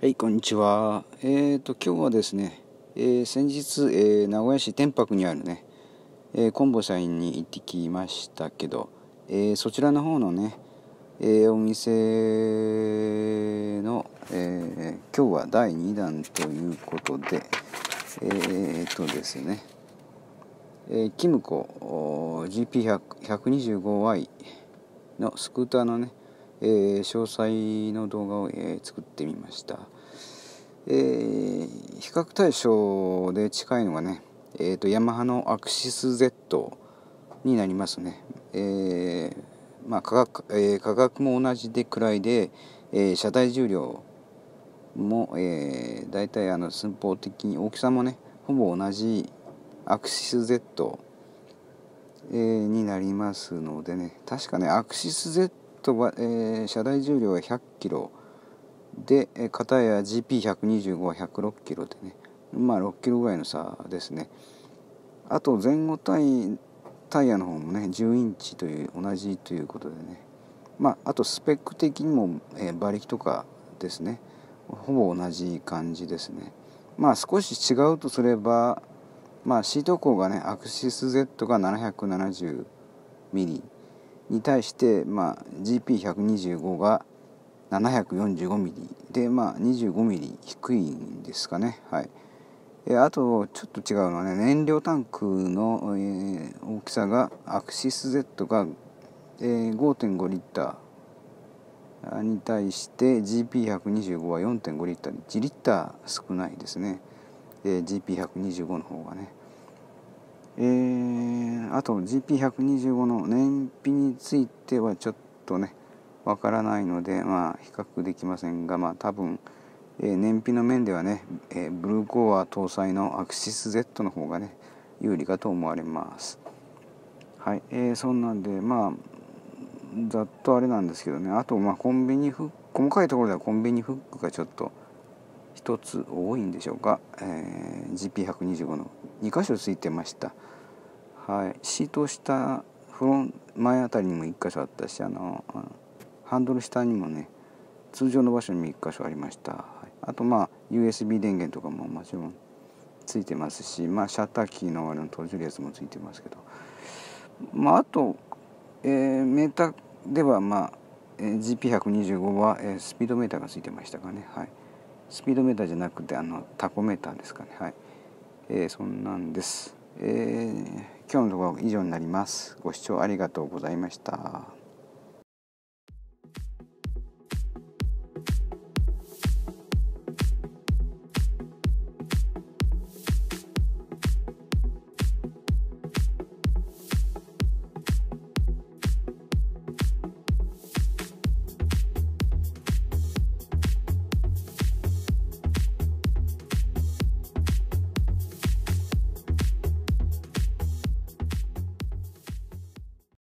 はい、こんにちは。えっ、ー、と、今日はですね、えー、先日、えー、名古屋市天白にあるね、えコンボ社員に行ってきましたけど、えそちらの方のね、えお店の、え今日は第2弾ということで、えっとですね、えキムコ g p 1 2 5 y のスクーターのね、えー、詳細の動画を、えー、作ってみました。えー、比較対象で近いのがね、えーと、ヤマハのアクシス Z になりますね、えーまあ、価格えー、価格も同じでくらいで、えー、車体重量も、えー、大体あの寸法的に大きさもねほぼ同じアクシス Z えー、になりますのでね確かねアクシス Z は、えー、車体重量は100キロで片や GP125 は106キロでねまあ6キロぐらいの差ですねあと前後タイタイヤの方もね10インチという同じということでねまああとスペック的にも、え馬力とかですねほぼ同じ感じですねまあ少し違うとすればまあシート高がねアクシス Z が770ミリに対して、まあ、GP125 が 745mm でまあ 25mm 低いんですかねはいあとちょっと違うのはね燃料タンクの、え大きさがアクシス Z が、え5.5リッターに対して GP125 は4.5リッターで1リッター少ないですね、えー、GP125 の方がねえー、あと GP125 の燃費についてはちょっとねわからないので、まあ、比較できませんが、まあ、多分、え燃費の面ではね、えブルーコア搭載のアクシス Z の方がね有利かと思われますはい、えー、そんなんでまあざっとあれなんですけどねあとまあコンビニフック細かいところではコンビニフックがちょっと1つ多いんでしょうか、えー、GP125 の2箇所ついてましたはいシート下フロン前あたりにも1箇所あったしあのハンドル下にもね通常の場所に1箇所ありました、あとまあ USB 電源とかももちろんついてますし、まあ、シャッターキーのあの閉じるやつもついてますけど、まあ、あと、えー、メーターでは、まあえ GP125 は、えスピードメーターがついてましたかね、はい、スピードメーターじゃなくてあのタコメーターですかね、はいえー、そんなんです、えー、今日のところ以上になりますご視聴ありがとうございました